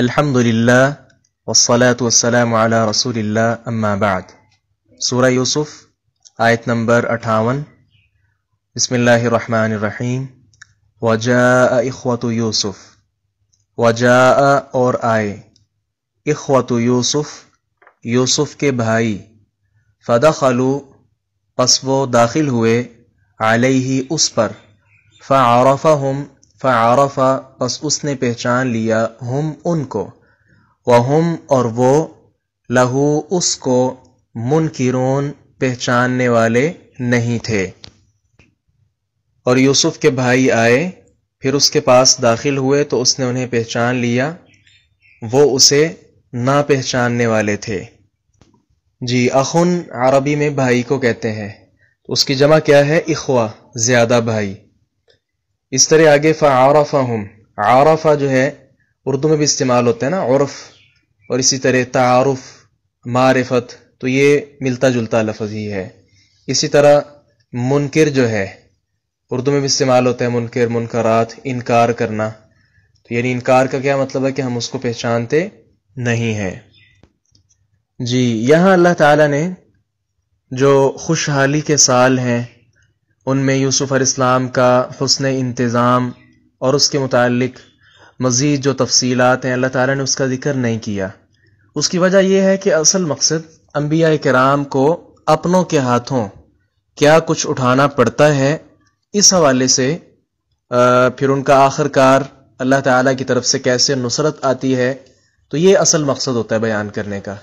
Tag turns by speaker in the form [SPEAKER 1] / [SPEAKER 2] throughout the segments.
[SPEAKER 1] अल्हम्दुलिल्लाह वस्सलातु वस्सलाम अला रसूलिल्लाह अम्मा बाद सूरह यूसुफ आयत नंबर अठावन बसमीम वजा इखवत यूसुफ वजा और आए इखवत यूसुफ यूसुफ के भाई फ़दा खलू पस वो दाखिल हुए आलही उस पर फ़ारफ़ हम फ़ारफ़ा बस उसने पहचान लिया हम उनको वहम और वो लहू उसको मुनकिरोन पहचानने वाले नहीं थे और यूसुफ के भाई आए फिर उसके पास दाखिल हुए तो उसने उन्हें पहचान लिया वो उसे ना पहचानने वाले थे जी अखुन अरबी में भाई को कहते हैं उसकी जमा क्या है इखवा ज़्यादा भाई इस तरह आगे फ़ारफ़ा हम आरफ़ा जो है उर्दू में भी इस्तेमाल होता है ना औरफ़ और इसी तरह तारफ़ मारफत तो ये मिलता जुलता लफज ही है इसी तरह मुनकर जो है उर्दू में भी इस्तेमाल होता है मुनकर मुनकरात इनकार करना तो यानी इनकार का क्या मतलब है कि हम उसको पहचानते नहीं हैं जी यहाँ अल्लाह ताला ने जो खुशहाली के साल हैं उनमें यूसुफ़ इस्लाम का हसन इंतज़ाम और उसके मतलब मज़ीद जो तफसीलत हैं अल्लाह ताली ने उसका ज़िक्र नहीं किया उसकी वजह यह है कि असल मकसद अम्बिया कराम को अपनों के हाथों क्या कुछ उठाना पड़ता है इस हवाले से आ, फिर उनका आखिरकार अल्लाह ताली की तरफ से कैसे नुसरत आती है तो ये असल मकसद होता है बयान करने का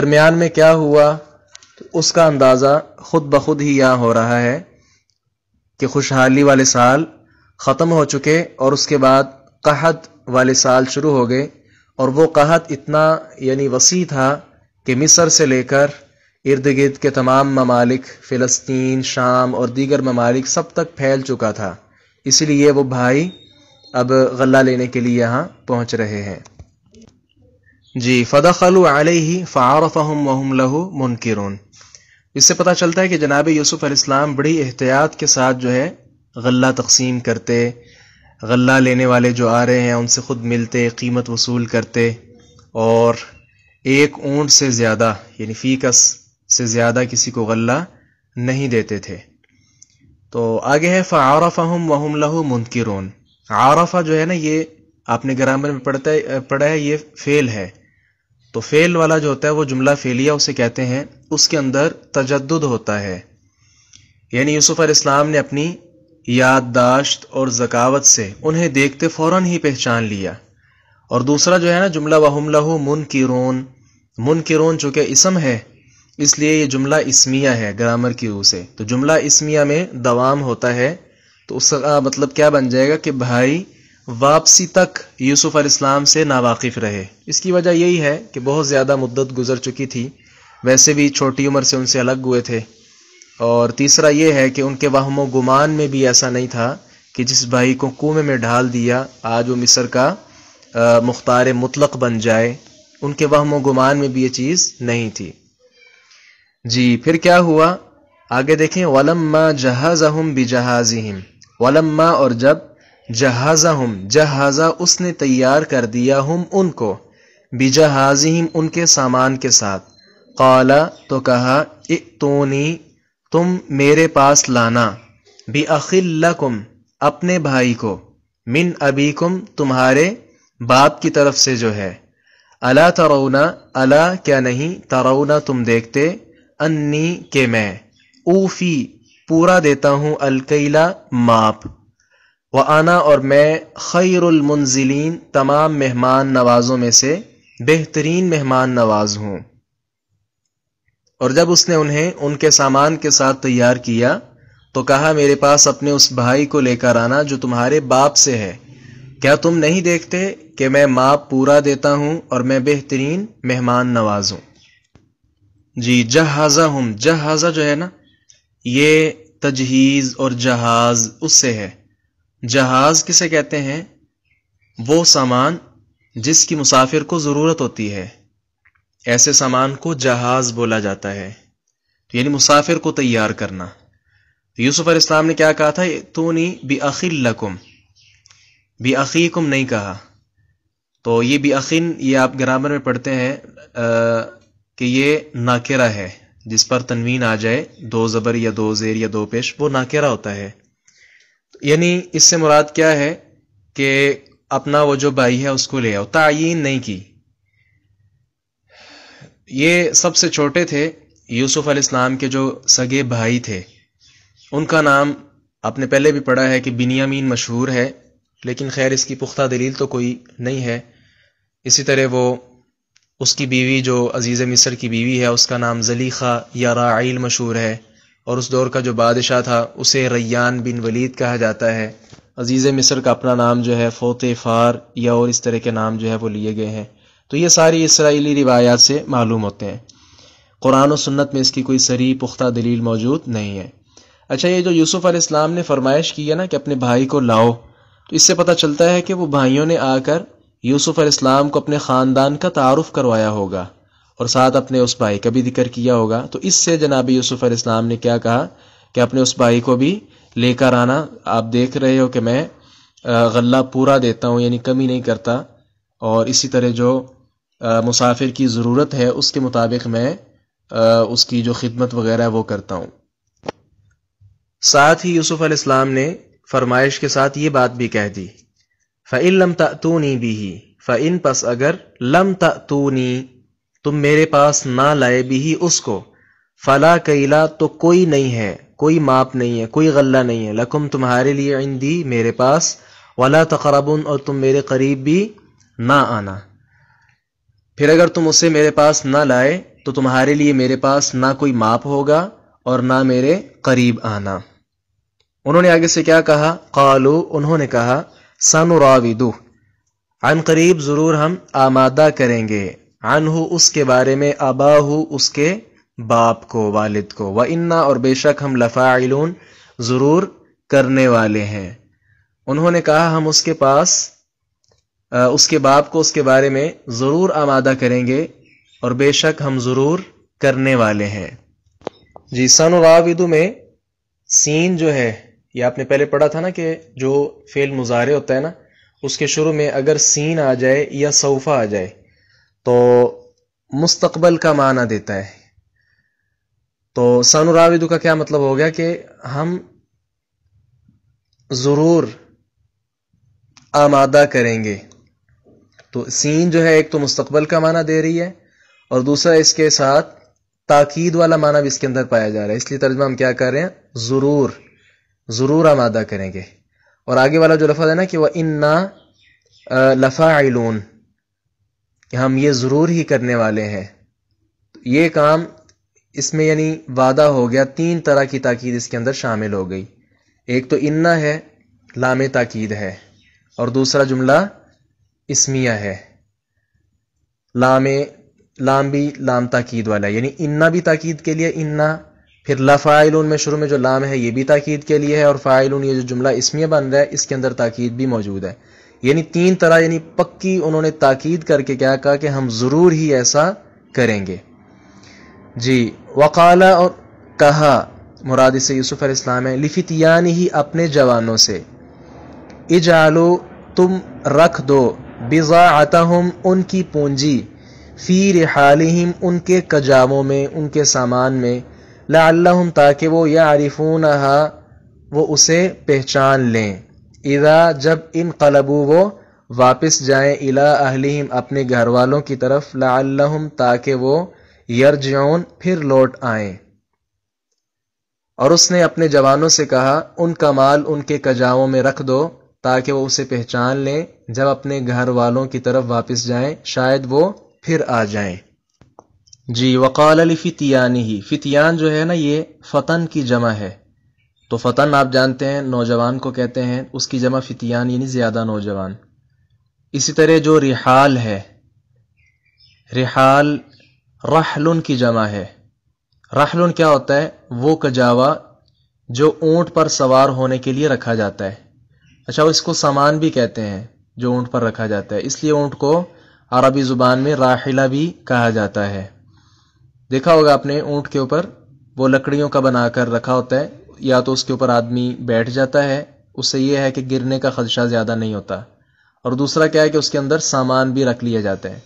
[SPEAKER 1] दरमियान में क्या हुआ तो उसका अंदाज़ा ख़ुद ब खुद ही यहाँ हो रहा है कि खुशहाली वाले साल ख़त्म हो चुके और उसके बाद कहत वाले साल शुरू हो गए और वो कहत इतना यानी वसी था कि मिस्र से लेकर इर्द गिर्द के तमाम ममालिक फ़लस्तीन शाम और दीगर ममालिक सब तक फैल चुका था इसलिए वो भाई अब गला लेने के लिए यहाँ पहुँच रहे हैं जी फ़दखलु आलही फ़ारफ़हम वहम लहू मुनकरून इससे पता चलता है कि जनाब यूसुफ़ अलैहिस्सलाम बड़ी एहतियात के साथ जो है गल्ला तकसीम करते गल्ला लेने वाले जो आ रहे हैं उनसे ख़ुद मिलते कीमत वसूल करते और एक ऊँट से ज़्यादा यानी फ़ीकस से ज़्यादा किसी को गल्ला नहीं देते थे तो आगे है फ़ारफ़ा हम वहम लहू मुनकरोन आरफ़ा जो है ना ये आपने ग्रामर में पढ़ता है पढ़ा है ये फ़ेल है तो फेल वाला जो होता है वो जुमला फेलिया उसे कहते हैं उसके अंदर तजद होता है यानी यूसुफ इस्लाम ने अपनी याददाश्त और ज़कावत से उन्हें देखते फौरन ही पहचान लिया और दूसरा जो है ना जुमला मुन मुन की रोन चूँकि इसम है इसलिए ये जुमला इसमिया है ग्रामर की रूह से तो जुमला इसमिया में दवाम होता है तो उसका मतलब क्या बन जाएगा कि भाई वापसी तक यूसुफ अलैहिस्सलाम से नावाकिफ़ रहे इसकी वजह यही है कि बहुत ज़्यादा मुद्दत गुजर चुकी थी वैसे भी छोटी उम्र से उनसे अलग हुए थे और तीसरा ये है कि उनके वहम गुमान में भी ऐसा नहीं था कि जिस भाई को कुएं में ढाल दिया आज वो मिस्र का मुख्तार मुतलक बन जाए उनके वहम गुमान में भी ये चीज़ नहीं थी जी फिर क्या हुआ आगे देखें वलम्मा जहाज़ हम बिजहाज़िम वलम्मा और जब जहाजा हम जहाजा उसने तैयार कर दिया हम उनको बिजहाजिम उनके सामान के साथ काला तो कहा इतोनी तुम मेरे पास लाना बेअिल्लकुम अपने भाई को मिन अबीकुम तुम्हारे बाप की तरफ से जो है अला तरोना अला क्या नहीं तरोना तुम देखते अन्नी के मैं ऊफ़ी पूरा देता हूँ अलकैला माप व आना और मैं खैरमंजिलीन तमाम मेहमान नवाज़ों में से बेहतरीन मेहमान नवाज हूं और जब उसने उन्हें उनके सामान के साथ तैयार किया तो कहा मेरे पास अपने उस भाई को लेकर आना जो तुम्हारे बाप से है क्या तुम नहीं देखते कि मैं माप पूरा देता हूं और मैं बेहतरीन मेहमान नवाज हूं जी जहाज़ा हूं जहाज़ा जो है ना ये तजहीज़ और जहाज़ उससे है जहाज़ किसे कहते हैं वो सामान जिसकी मुसाफिर को ज़रूरत होती है ऐसे सामान को जहाज़ बोला जाता है तो यानी मुसाफिर को तैयार करना तो यूसुफ इस्लाम ने क्या कहा था तूनी बी अखिल लकुम बी अखीकुम नहीं कहा तो ये बी अखिन ये आप ग्रामर में पढ़ते हैं आ, कि ये नाकेरा है जिस पर तनवीन आ जाए दो ज़बर या दो ज़ेर या दो पेश वो नाकेरा होता है यानी इससे मुराद क्या है कि अपना वो जो भाई है उसको ले आओ तयन नहीं की ये सबसे छोटे थे यूसुफ अलैहिस्सलाम के जो सगे भाई थे उनका नाम आपने पहले भी पढ़ा है कि बिनियामीन मशहूर है लेकिन खैर इसकी पुख्ता दलील तो कोई नहीं है इसी तरह वो उसकी बीवी जो अजीज़ मिस्र की बीवी है उसका नाम जलीखा या राइल मशहूर है और उस दौर का जो बादशाह था उसे रैयान बिन वलीद कहा जाता है अजीज़ मिस्र का अपना नाम जो है फ़ोत फ़ार या और इस तरह के नाम जो है वो लिए गए हैं तो ये सारी इसराइली रिवायात से मालूम होते हैं कुरान और सुन्नत में इसकी कोई सरी पुख्ता दलील मौजूद नहीं है अच्छा ये जो यूसुफ़ अलैहिस्सलाम ने फरमाइश की है ना कि अपने भाई को लाओ तो इससे पता चलता है कि वो भाइयों ने आकर यूसुफ़ अलैहिस्सलाम को अपने ख़ानदान का तारफ़ करवाया होगा और साथ अपने उस भाई का भी जिक्र किया होगा तो इससे जनाब यूसुफ इस्लाम ने क्या कहा कि अपने उस भाई को भी लेकर आना आप देख रहे हो कि मैं गला पूरा देता हूँ यानी कमी नहीं करता और इसी तरह जो मुसाफिर की ज़रूरत है उसके मुताबिक मैं उसकी जो खिदमत वगैरह है वो करता हूँ साथ ही यूसुफ अलैहिस्सलाम ने फरमाइश के साथ ये बात भी कह दी फ़ैन लम तूनी भी ही फ़ैन पस अगर लम तूनी तुम मेरे पास ना लाए भी ही उसको फला कैला तो कोई नहीं है कोई माप नहीं है कोई गल्ला नहीं है लकुम तुम्हारे लिए इंदी मेरे पास वाला तकरबन और तुम मेरे करीब भी ना आना फिर अगर तुम उसे मेरे पास ना लाए तो तुम्हारे लिए मेरे पास ना कोई माप होगा और ना मेरे करीब आना उन्होंने आगे से क्या कहा कालू उन्होंने कहा सनुराविदू अन करीब ज़रूर हम आमादा करेंगे अनहू उसके बारे में अबाहू उसके बाप को वालिद को व इन्ना और बेशक हम लफ़ाइलून ज़रूर करने वाले हैं उन्होंने कहा हम उसके पास उसके बाप को उसके बारे में ज़रूर आमादा करेंगे और बेशक हम ज़रूर करने वाले हैं जी सन वाविदु में सीन जो है ये आपने पहले पढ़ा था ना कि जो फेल मुजारे होता है ना उसके शुरू में अगर सीन आ जाए या सोफा आ जाए तो मुस्तकबल का माना देता है तो सनुराविदु का क्या मतलब हो गया कि हम ज़रूर आमादा करेंगे तो सीन जो है एक तो मुस्तकबल का माना दे रही है और दूसरा इसके साथ ताकीद वाला माना भी इसके अंदर पाया जा रहा है इसलिए तर्जमा हम क्या कर रहे हैं ज़रूर ज़रूर आमादा करेंगे और आगे वाला जो लफा है ना कि वह इन्ना लफ़ा कि हम ये ज़रूर ही करने वाले हैं ये काम इसमें यानी वादा हो गया तीन तरह की ताकीद इसके अंदर शामिल हो गई एक तो इन्ना है लामे ताकीद है और दूसरा जुमला इसमिया है लामे लाम भी लाम ताकीद वाला यानी इन्ना भी ताकीद के लिए इन्ना फिर लाफ़ाइलून में शुरू में जो लाम है ये भी ताकीद के लिए है और फ़ाइलून ये जो जुमला इसमिया बन रहा है इसके अंदर ताकीद भी मौजूद है यानी तीन तरह यानी पक्की उन्होंने ताकीद करके क्या कहा कि हम ज़रूर ही ऐसा करेंगे जी वकाला और कहा मुराद से यूसुफ इस्लाम है यानी ही अपने जवानों से इजालो तुम रख दो बिजा आता हम उनकी पूंजी हाल ही उनके कजामों में उनके सामान में ला ताकि वो या आरिफून वो उसे पहचान लें इदा जब इन कलबू वो वापस जाएं इला अहलिम अपने घर वालों की तरफ लाम ताकि वो यरजौन फिर लौट आए और उसने अपने जवानों से कहा उनका माल उनके कजाओं में रख दो ताकि वो उसे पहचान लें जब अपने घर वालों की तरफ वापस जाएं शायद वो फिर आ जाएं जी वकाल अली फितियानी ही फितियान जो है ना ये फ़तन की जमा है तो फ़तन आप जानते हैं नौजवान को कहते हैं उसकी जमा फितियान यानी ज़्यादा नौजवान इसी तरह जो रिहाल है रिहाल रहलुन की जमा है रहलुन क्या होता है वो कजावा जो ऊंट पर सवार होने के लिए रखा जाता है अच्छा इसको सामान भी कहते हैं जो ऊंट पर रखा जाता है इसलिए ऊंट को अरबी ज़ुबान में राहिला भी कहा जाता है देखा होगा आपने ऊंट के ऊपर वो लकड़ियों का बनाकर रखा होता है या तो उसके ऊपर आदमी बैठ जाता है उससे यह है कि गिरने का खदशा ज़्यादा नहीं होता और दूसरा क्या है कि उसके अंदर सामान भी रख लिए जाते हैं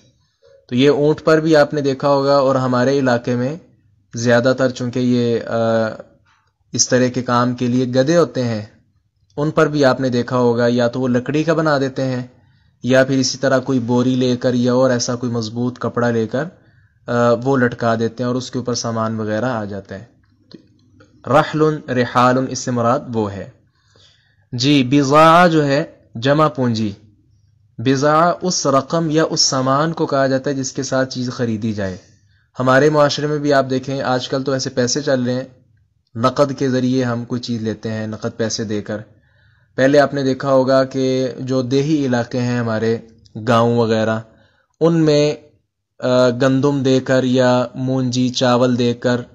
[SPEAKER 1] तो ये ऊँट पर भी आपने देखा होगा और हमारे इलाके में ज़्यादातर चूँकि ये आ, इस तरह के काम के लिए गधे होते हैं उन पर भी आपने देखा होगा या तो वो लकड़ी का बना देते हैं या फिर इसी तरह कोई बोरी लेकर या और ऐसा कोई मज़बूत कपड़ा लेकर वो लटका देते हैं और उसके ऊपर सामान वगैरह आ जाते हैं रहल रिहाल इससे मुराद वो है जी बिज़ा जो है जमा पूंजी बिज़ा उस रकम या उस सामान को कहा जाता है जिसके साथ चीज़ ख़रीदी जाए हमारे माशरे में भी आप देखें आजकल तो ऐसे पैसे चल रहे हैं नकद के ज़रिए हम कोई चीज़ लेते हैं नकद पैसे देकर पहले आपने देखा होगा कि जो देही इलाके हैं हमारे गांव वगैरह उनमें गंदम देकर या मूंजी चावल देकर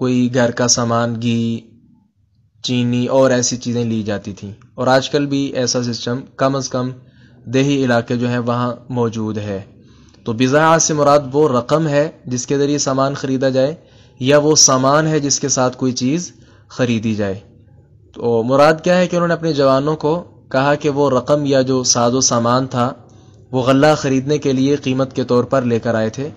[SPEAKER 1] कोई घर का सामान घी चीनी और ऐसी चीज़ें ली जाती थी और आजकल भी ऐसा सिस्टम कम अज़ कम देही इलाके जो हैं वहाँ मौजूद है तो बिज़ा से मुराद वो रकम है जिसके ज़रिए सामान ख़रीदा जाए या वो सामान है जिसके साथ कोई चीज़ ख़रीदी जाए तो मुराद क्या है कि उन्होंने अपने जवानों को कहा कि वो रकम या जो साजो सामान था वो गला ख़रीदने के लिए कीमत के तौर पर लेकर आए थे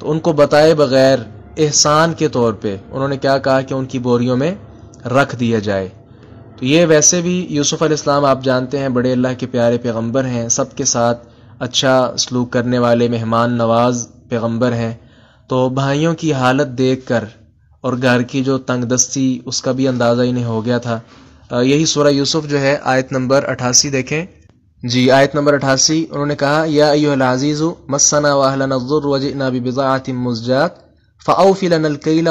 [SPEAKER 1] तो उनको बताए बगैर एहसान के तौर पे उन्होंने क्या कहा कि उनकी बोरियों में रख दिया जाए तो ये वैसे भी यूसुफ़ अलैहिस्सलाम आप जानते हैं बड़े अल्लाह के प्यारे पैगंबर हैं सबके साथ अच्छा सलूक करने वाले मेहमान नवाज पैगंबर हैं तो भाइयों की हालत देख कर और घर की जो तंगदस्ती उसका भी अंदाज़ा इन्हें हो गया था यही सूरह यूसुफ जो है आयत नंबर अठासी देखें जी आयत नंबर अठासी उन्होंने कहा या अयोलाजीज़ मसना वाहला नज़ुर वजना बिज़ातिम मुजात फ़ाउफ़ी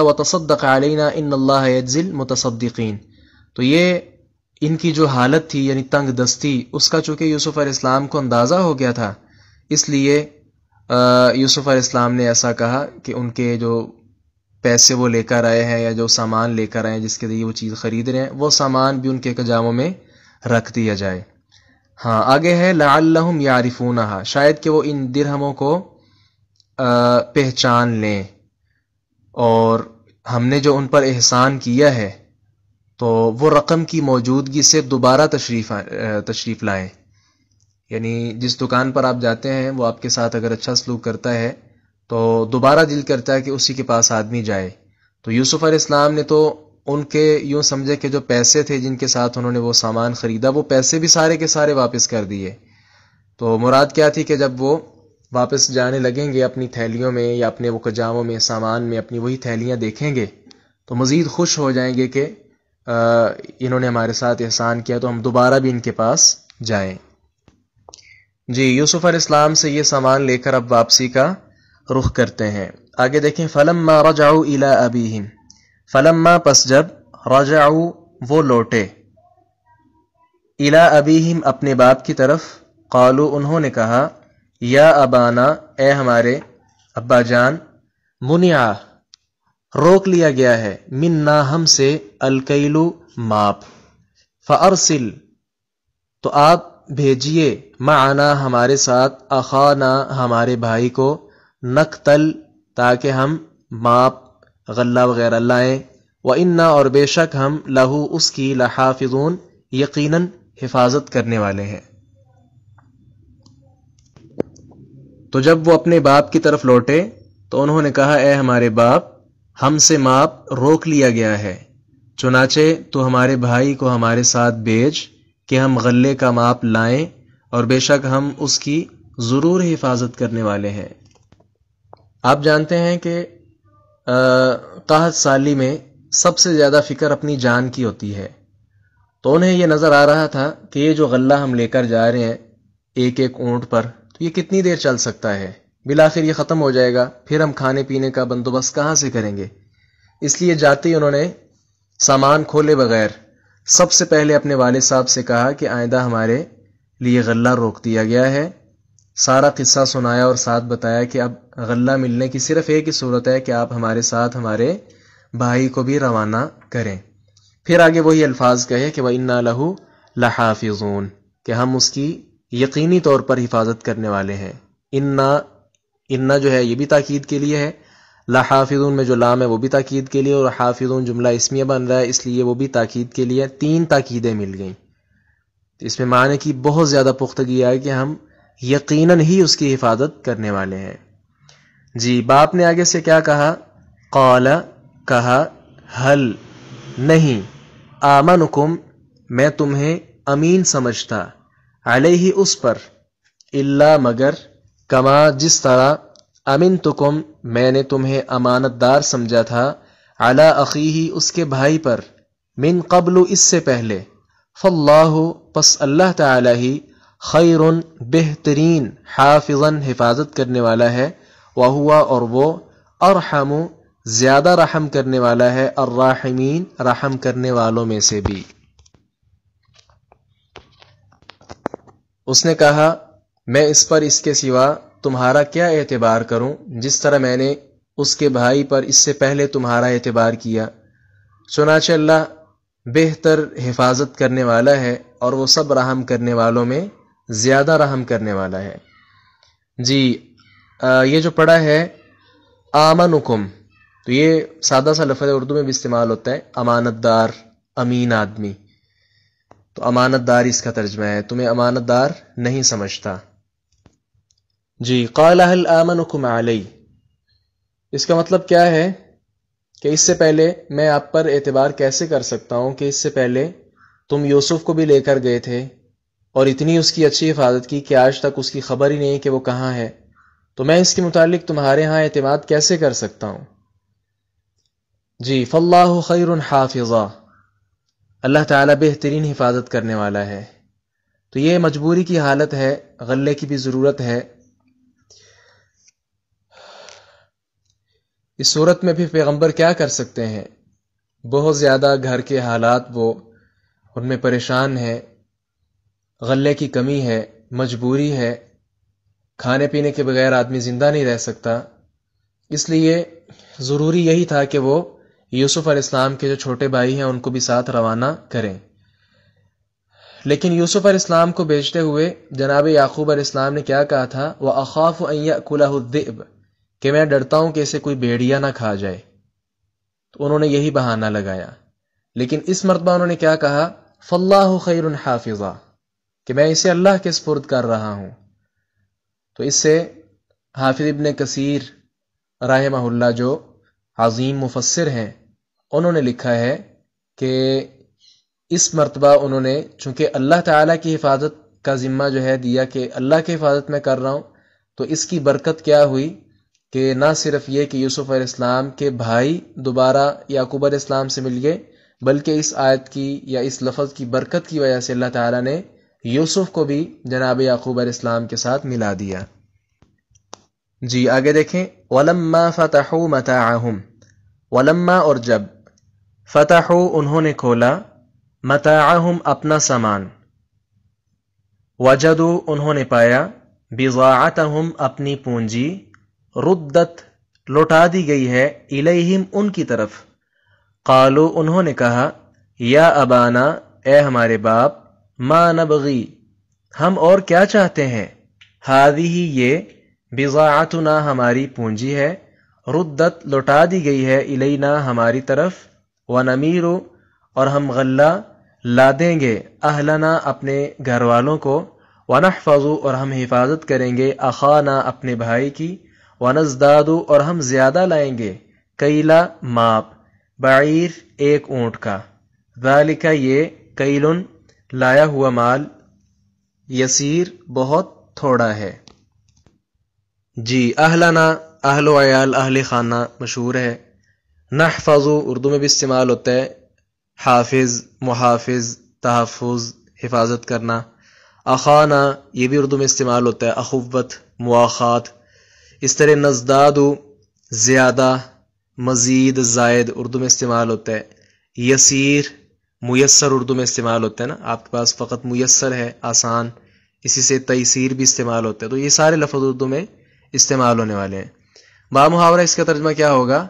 [SPEAKER 1] व तसदक अलैना इन अल्लाह यजिल मुतसद्दीन तो ये इनकी जो हालत थी यानी तंग दस्ती उसका चूँकि यूसुफ़ इस्लाम को अंदाज़ा हो गया था इसलिए यूसुफ़ इस्लाम ने ऐसा कहा कि उनके जो पैसे वो लेकर आए हैं या जो सामान लेकर आए हैं जिसके लिए वो चीज़ ख़रीद रहे हैं वो सामान भी उनके कजामों में रख दिया जाए हाँ आगे है लाम यारिफून शायद कि वो इन दिरहमों को पहचान लें और हमने जो उन पर एहसान किया है तो वो रकम की मौजूदगी से दोबारा तशरीफ तशरीफ़ लाएँ यानी जिस दुकान पर आप जाते हैं वो आपके साथ अगर अच्छा सलूक करता है तो दोबारा दिल करता है कि उसी के पास आदमी जाए तो यूसुफ़ इस्लाम ने तो उनके यूं समझे कि जो पैसे थे जिनके साथ उन्होंने वो सामान ख़रीदा वो पैसे भी सारे के सारे वापस कर दिए तो मुराद क्या थी कि जब वो वापस जाने लगेंगे अपनी थैलियों में या अपने वो कजामों में सामान में अपनी वही थैलियाँ देखेंगे तो मज़ीद खुश हो जाएंगे कि इन्होंने हमारे साथ एहसान किया तो हम दोबारा भी इनके पास जाए जी यूसुफ अलैहिस्सलाम से ये सामान लेकर अब वापसी का रुख करते हैं आगे देखें फ़लम मा रजाऊ इला अबीहिम फ़लम मा पस जब रजाऊ वो लौटे इला अबीहिम अपने बाप की तरफ कालू उन्होंने कहा या अबाना ए हमारे अब्बा जान मुनिया रोक लिया गया है मिन्ना हम से अलकैलु माप फ़ारसिल तो आप भेजिए माना हमारे साथ अखाना हमारे भाई को नकतल ताकि हम माप गल्ला वगैरह लाएं व इन्ना और बेशक हम लहू उसकी लहाफिजून यकीनन हिफाजत करने वाले हैं तो जब वो अपने बाप की तरफ लौटे तो उन्होंने कहा ए हमारे बाप हमसे माप रोक लिया गया है चुनाचे तो हमारे भाई को हमारे साथ भेज कि हम गले का माप लाएं और बेशक हम उसकी ज़रूर हिफाजत करने वाले हैं आप जानते हैं कि कहत साली में सबसे ज़्यादा फ़िक्र अपनी जान की होती है तो उन्हें यह नज़र आ रहा था कि ये जो गला हम लेकर जा रहे हैं एक एक ऊँट पर तो ये कितनी देर चल सकता है बिलाखिर ये ख़त्म हो जाएगा फिर हम खाने पीने का बंदोबस्त कहाँ से करेंगे इसलिए जाते ही उन्होंने सामान खोले बगैर सबसे पहले अपने वाले साहब से कहा कि आइंदा हमारे लिए गला रोक दिया गया है सारा किस्सा सुनाया और साथ बताया कि अब गला मिलने की सिर्फ़ एक ही सूरत है कि आप हमारे साथ हमारे भाई को भी रवाना करें फिर आगे वही अल्फाज कहे कि वह इन्ना लहू लहाफिजून कि हम उसकी यकीनी तौर पर हिफाजत करने वाले हैं इन्ना इन्ना जो है ये भी ताक़ीद के लिए है ला हाफिजून में जो लाम है वो भी ताक़ीद के लिए और हाफिजून जुमला इसमिया बन रहा है इसलिए वो भी ताक़ीद के लिए तीन ताक़ीदें मिल गई तो इसमें माने की बहुत ज़्यादा पुख्तगी है कि हम यकीन ही उसकी हिफाजत करने वाले हैं जी बाप ने आगे से क्या कहा कौला कहा हल नहीं आमनुकुम मैं तुम्हें अमीन समझता अलही उस पर इल्ला मगर कमा जिस तरह अमिन तुकुम मैंने तुम्हें अमानतदार समझा था अला अखी ही उसके भाई पर मिन कबल इससे पहले फल्लाह पस अल्लाह ताला ही खैर बेहतरीन हाफिजन हिफाजत करने वाला है वह हुआ और वो अरहम ज़्यादा रहम करने वाला है और राहमीन रहम करने वालों में से भी उसने कहा मैं इस पर इसके सिवा तुम्हारा क्या एतबार करूं जिस तरह मैंने उसके भाई पर इससे पहले तुम्हारा एतबार किया चुनाच अल्लाह बेहतर हिफाजत करने वाला है और वो सब रहम करने वालों में ज़्यादा रहम करने वाला है जी आ, ये जो पढ़ा है आमन हुकुम तो ये सादा सा लफज उर्दू में भी इस्तेमाल होता है अमानतदार अमीन आदमी तो अमानतदार इसका तर्जमा है तुम्हें अमानतदार नहीं समझता जी कलाहल आमन आमनुकुम आलई इसका मतलब क्या है कि इससे पहले मैं आप पर एतबार कैसे कर सकता हूं कि इससे पहले तुम यूसुफ को भी लेकर गए थे और इतनी उसकी अच्छी हिफाजत की कि आज तक उसकी खबर ही नहीं कि वो कहाँ है तो मैं इसके मुतालिक तुम्हारे यहाँ अतमाद कैसे कर सकता हूँ जी फ़ल्ला खैर हाफिज़ा अल्लाह ताला बेहतरीन हिफाजत करने वाला है तो ये मजबूरी की हालत है गले की भी ज़रूरत है इस सूरत में भी पैगंबर क्या कर सकते हैं बहुत ज़्यादा घर के हालात वो उनमें परेशान है गले की कमी है मजबूरी है खाने पीने के बगैर आदमी ज़िंदा नहीं रह सकता इसलिए ज़रूरी यही था कि वो यूसुफ और इस्लाम के जो छोटे भाई हैं उनको भी साथ रवाना करें लेकिन यूसुफ और इस्लाम को बेचते हुए जनाब याकूब इस्लाम ने क्या कहा था वह अखाफ अकुलाब कि मैं डरता हूं कि इसे कोई भेड़िया ना खा जाए तो उन्होंने यही बहाना लगाया लेकिन इस मरतबा उन्होंने क्या कहा फ़ल्लाह खैर हाफिज़ा कि मैं इसे अल्लाह के स्पुर्द कर रहा हूं तो इससे हाफिज ने कसीर राह जो अजीम मुफसर हैं उन्होंने लिखा है कि इस मरतबा उन्होंने चूंकि अल्लाह ताला की हिफाजत का ज़िम्मा जो है दिया कि अल्लाह की हिफाजत में कर रहा हूँ तो इसकी बरकत क्या हुई कि ना सिर्फ ये कि यूसुफ़ इस्लाम के भाई दोबारा याकूब इस्लाम से मिल गए बल्कि इस आयत की या इस लफज की बरकत की वजह से अल्लाह ताला ने यूसुफ़ को भी जनाब याकूब इस्लाम के साथ मिला दिया जी आगे देखें वलम्मा मत मताहम वलम्मा और जब फ़तहु उन्होंने खोला मताहम अपना सामान वजदू उन्होंने पाया हम अपनी पूंजी रुद्दत लौटा दी गई है इलेहिम उनकी तरफ कालो उन्होंने कहा या अबाना ए हमारे बाप मा नबगी हम और क्या चाहते हैं हादी ही ये बिज़ाअतना हमारी पूंजी है रुद्दत लौटा दी गई है इलेना हमारी तरफ व नमीरो और हम गल्ला ला देंगे अहलना अपने घर वालों को वनहफजू और हम हिफाजत करेंगे अखाना अपने भाई की वनजदादू और हम ज़्यादा लाएंगे कैला माप बाइर एक ऊंट का वालिका ये कैलन लाया हुआ माल यसीर बहुत थोड़ा है जी अहलाना अहलो वयाल अहल खाना मशहूर है नहफाजू उर्दू में भी इस्तेमाल होता है हाफिज़ मुहाफ़ तहफ़ हिफाजत करना अखाना ये भी उर्दू में इस्तेमाल होता है अखुवत मुआखात इस तरह नजदाद ज़्यादा मज़ीद जायद उर्दू में इस्तेमाल होता है यसीर मैसर उर्दू में इस्तेमाल होता है ना आपके पास फ़कत मैसर है आसान इसी से तयसीर भी इस्तेमाल होता है तो ये सारे लफ्ज़ उर्दू में इस्तेमाल होने वाले हैं बामुहावरा इसका तर्जमा क्या होगा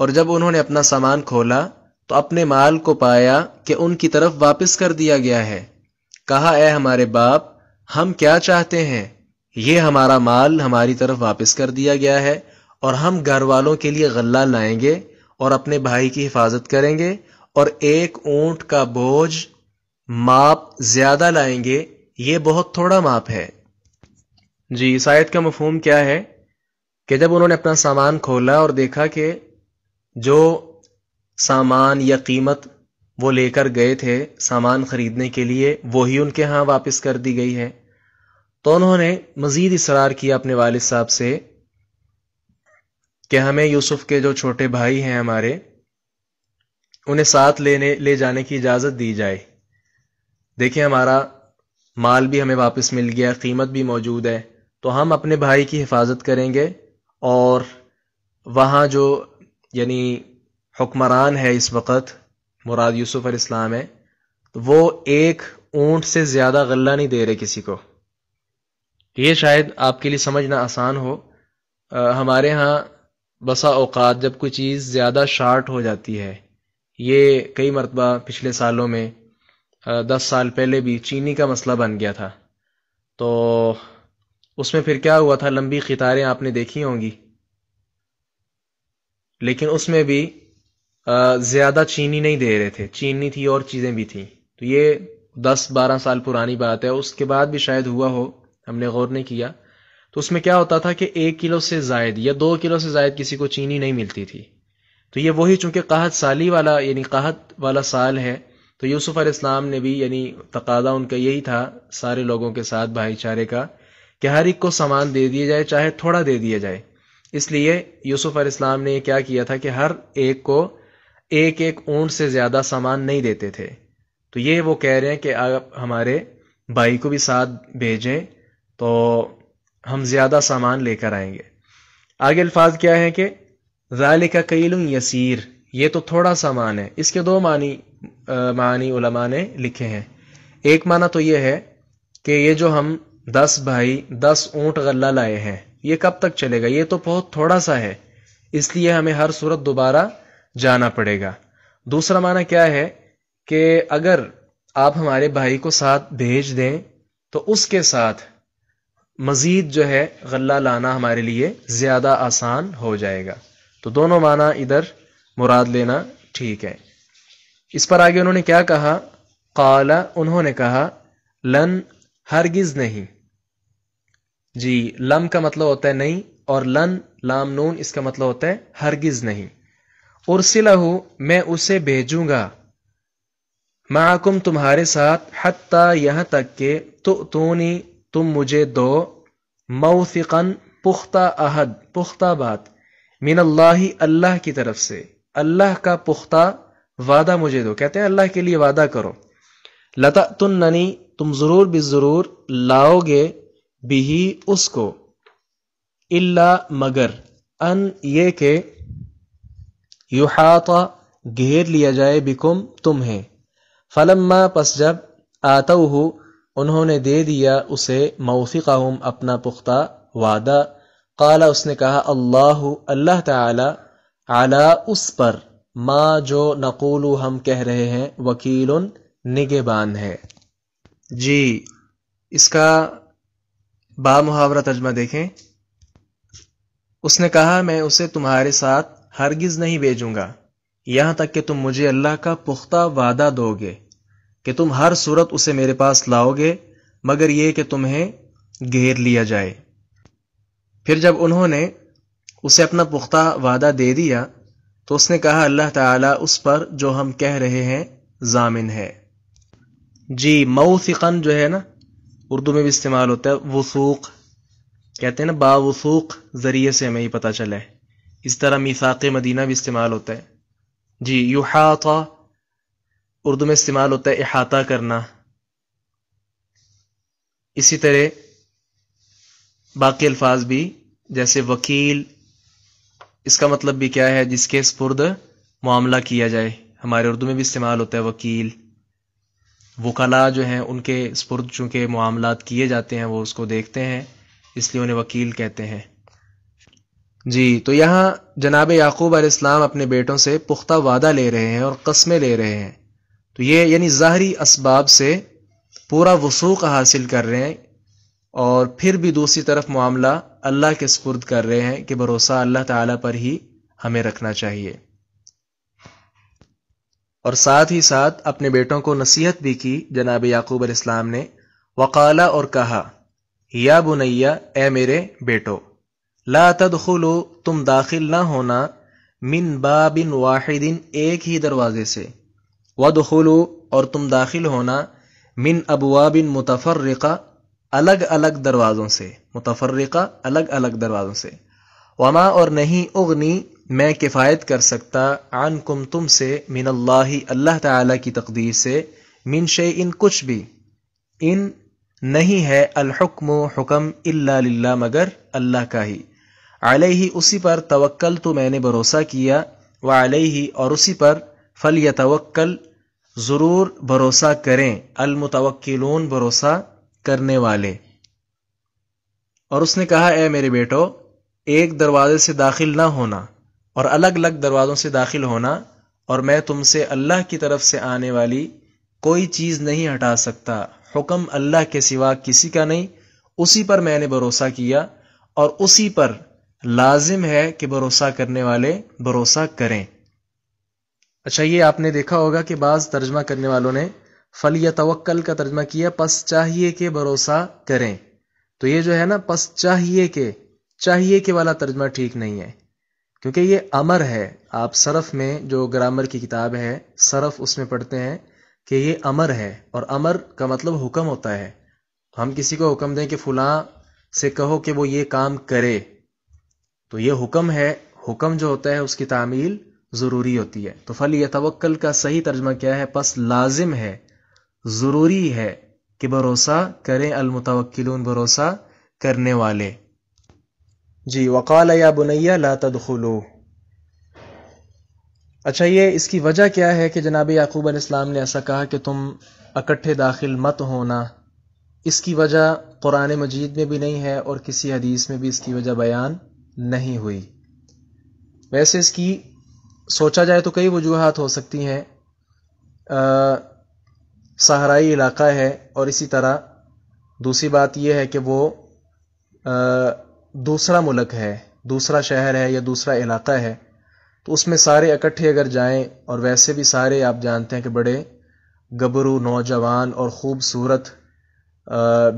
[SPEAKER 1] और जब उन्होंने अपना सामान खोला तो अपने माल को पाया कि उनकी तरफ वापस कर दिया गया है कहा ए हमारे बाप हम क्या चाहते हैं ये हमारा माल हमारी तरफ वापस कर दिया गया है और हम घर वालों के लिए गल्ला लाएंगे और अपने भाई की हिफाजत करेंगे और एक ऊंट का बोझ माप ज्यादा लाएंगे ये बहुत थोड़ा माप है जी शायद का मफहम क्या है कि जब उन्होंने अपना सामान खोला और देखा कि जो सामान या कीमत वो लेकर गए थे सामान ख़रीदने के लिए वही उनके यहाँ वापस कर दी गई है तो उन्होंने मज़ीद इसरार किया अपने वालिद साहब से कि हमें यूसुफ के जो छोटे भाई हैं हमारे उन्हें साथ लेने ले जाने की इजाज़त दी जाए देखिए हमारा माल भी हमें वापस मिल गया कीमत भी मौजूद है तो हम अपने भाई की हिफाजत करेंगे और वहाँ जो यानी हुक्मरान है इस वक्त मुराद यूसुफ इस्लाम है तो वो एक ऊंट से ज़्यादा गल्ला नहीं दे रहे किसी को तो ये शायद आपके लिए समझना आसान हो आ, हमारे यहाँ बसा अवकात जब कोई चीज़ ज़्यादा शार्ट हो जाती है ये कई मरतबा पिछले सालों में आ, दस साल पहले भी चीनी का मसला बन गया था तो उसमें फिर क्या हुआ था लंबी कितारें आपने देखी होंगी लेकिन उसमें भी ज़्यादा चीनी नहीं दे रहे थे चीनी थी और चीज़ें भी थी तो ये दस बारह साल पुरानी बात है उसके बाद भी शायद हुआ हो हमने गौर नहीं किया तो उसमें क्या होता था कि एक किलो से जायद या दो किलो से जायद किसी को चीनी नहीं मिलती थी तो ये वही चूंकि कहत साली वाला यानी कहत वाला साल है तो यूसुफ़ अलैहिस्सलाम ने भी यानी तकादा उनका यही था सारे लोगों के साथ भाईचारे का कि हर एक को सामान दे दिया जाए चाहे थोड़ा दे दिया जाए इसलिए यूसुफ इस्लाम ने क्या किया था कि हर एक को एक एक ऊंट से ज़्यादा सामान नहीं देते थे तो ये वो कह रहे हैं कि आप हमारे भाई को भी साथ भेजें तो हम ज़्यादा सामान लेकर आएंगे आगे अल्फाज क्या है कि जाले का लू यसीर ये तो थोड़ा सामान है इसके दो मानी आ, मानी उलमा ने लिखे हैं एक माना तो ये है कि ये जो हम दस भाई दस ऊंट गल्ला लाए हैं ये कब तक चलेगा ये तो बहुत थोड़ा सा है इसलिए हमें हर सूरत दोबारा जाना पड़ेगा दूसरा माना क्या है कि अगर आप हमारे भाई को साथ भेज दें तो उसके साथ मज़ीद जो है गल्ला लाना हमारे लिए ज़्यादा आसान हो जाएगा तो दोनों माना इधर मुराद लेना ठीक है इस पर आगे उन्होंने क्या कहा काला उन्होंने कहा लन हरगिज़ नहीं जी लम का मतलब होता है नहीं और लन लाम नून इसका मतलब होता है हरगिज नहीं और सिलाहू मैं उसे भेजूंगा माकुम तुम्हारे साथ हती यहां तक के तो तूनी तुम मुझे दो मऊफ़िकन पुख्ता अहद पुख्ता बात मिन अल्लाह की तरफ से अल्लाह का पुख्ता वादा मुझे दो कहते हैं अल्लाह के लिए वादा करो लता तुन ननी तुम ज़रूर भी ज़रूर लाओगे बिही उसको इल्ला मगर अन ये के युहाता घेर लिया जाए बिकुम तुम्हें फलम्मा पस जब आतऊ उन्होंने दे दिया उसे मौफ़िकाहम अपना पुख्ता वादा काला उसने कहा अल्लाह अल्लाह ताला आला उस पर माँ जो नकुलू हम कह रहे हैं वकील निगेबान है जी इसका बा मुहावरा तर्जमा देखें उसने कहा मैं उसे तुम्हारे साथ हरगिज नहीं भेजूंगा यहां तक कि तुम मुझे अल्लाह का पुख्ता वादा दोगे कि तुम हर सूरत उसे मेरे पास लाओगे मगर यह कि तुम्हें घेर लिया जाए फिर जब उन्होंने उसे अपना पुख्ता वादा दे दिया तो उसने कहा अल्लाह ताला उस पर जो हम कह रहे हैं जामिन है जी मऊ जो है ना उर्दू में भी इस्तेमाल होता है वसूख कहते हैं ना बासूख ज़रिए से हमें ही पता चला है इस तरह मिसाक मदीना भी इस्तेमाल होता है जी युहा उर्दू में इस्तेमाल होता है अहाता करना इसी तरह बाकी अल्फाज भी जैसे वकील इसका मतलब भी क्या है जिसके स्पुर्द मामला किया जाए हमारे उर्दू में भी इस्तेमाल होता है वकील वकला जो हैं उनके स्पुर्द चूँकि मामला किए जाते हैं वो उसको देखते हैं इसलिए उन्हें वकील कहते हैं जी तो यहाँ जनाब याकूब इस्लाम अपने बेटों से पुख्ता वादा ले रहे हैं और कस्में ले रहे हैं तो ये यानी ज़ाहरी इसबाब से पूरा वसूख हासिल कर रहे हैं और फिर भी दूसरी तरफ मामला अल्लाह के स्पुर्द कर रहे हैं कि भरोसा अल्लाह ताला पर ही हमें रखना चाहिए और साथ ही साथ अपने बेटों को नसीहत भी की जनाब याकूब इस्लाम ने वकाला और कहा या बुनैया ए मेरे बेटो ला तदखुलो तुम दाखिल ना होना मिन बाबिन वाहिदिन एक ही दरवाजे से वदखुलो और तुम दाखिल होना मिन बिन मुतफर्रिका अलग अलग दरवाज़ों से मुतफर्रिका अलग अलग दरवाज़ों से वमा और नहीं उगनी मैं किफ़ायत कर सकता आन कुम तुम से मिन अल्लाह अल्लाह ताला की तकदीर से मिन शे इन कुछ भी इन नहीं है अलहुक्म हुक्म इल्ला मगर अल्लाह का ही आलही उसी पर तवक्ल तो मैंने भरोसा किया व आलही और उसी पर फल या यतवक्ल ज़रूर भरोसा करें अलमतवक्लोन भरोसा करने वाले और उसने कहा ए मेरे बेटो एक दरवाज़े से दाखिल ना होना और अलग अलग दरवाज़ों से दाखिल होना और मैं तुमसे अल्लाह की तरफ से आने वाली कोई चीज़ नहीं हटा सकता हुक्म अल्लाह के सिवा किसी का नहीं उसी पर मैंने भरोसा किया और उसी पर लाजिम है कि भरोसा करने वाले भरोसा करें अच्छा ये आपने देखा होगा कि बाज़ तर्जमा करने वालों ने फल या तवक्ल का तर्जमा किया पस चाहिए के भरोसा करें तो ये जो है ना पस चाहिए के चाहिए के वाला तर्जमा ठीक नहीं है क्योंकि ये अमर है आप सरफ में जो ग्रामर की किताब है सरफ उसमें पढ़ते हैं कि ये अमर है और अमर का मतलब हुक्म होता है हम किसी को हुक्म दें कि फुला से कहो कि वो ये काम करे तो ये हुक्म है हुक्म जो होता है उसकी तामील ज़रूरी होती है तो फल यह तवक्ल का सही तर्जमा क्या है बस लाजिम है ज़रूरी है कि भरोसा करें अलमतवक्लून भरोसा करने वाले जी वकाल या बुनैया ला तदखलू अच्छा ये इसकी वजह क्या है कि जनाब याकूब इस्लाम ने ऐसा कहा कि तुम इकट्ठे दाखिल मत होना इसकी वजह कुरान मजीद में भी नहीं है और किसी हदीस में भी इसकी वजह बयान नहीं हुई वैसे इसकी सोचा जाए तो कई वजूहत हो सकती हैं सहराई इलाका है और इसी तरह दूसरी बात यह है कि वो आ, दूसरा मुल्क है दूसरा शहर है या दूसरा इलाका है तो उसमें सारे इकट्ठे अगर जाएं और वैसे भी सारे आप जानते हैं कि बड़े गबरू नौजवान और ख़ूबसूरत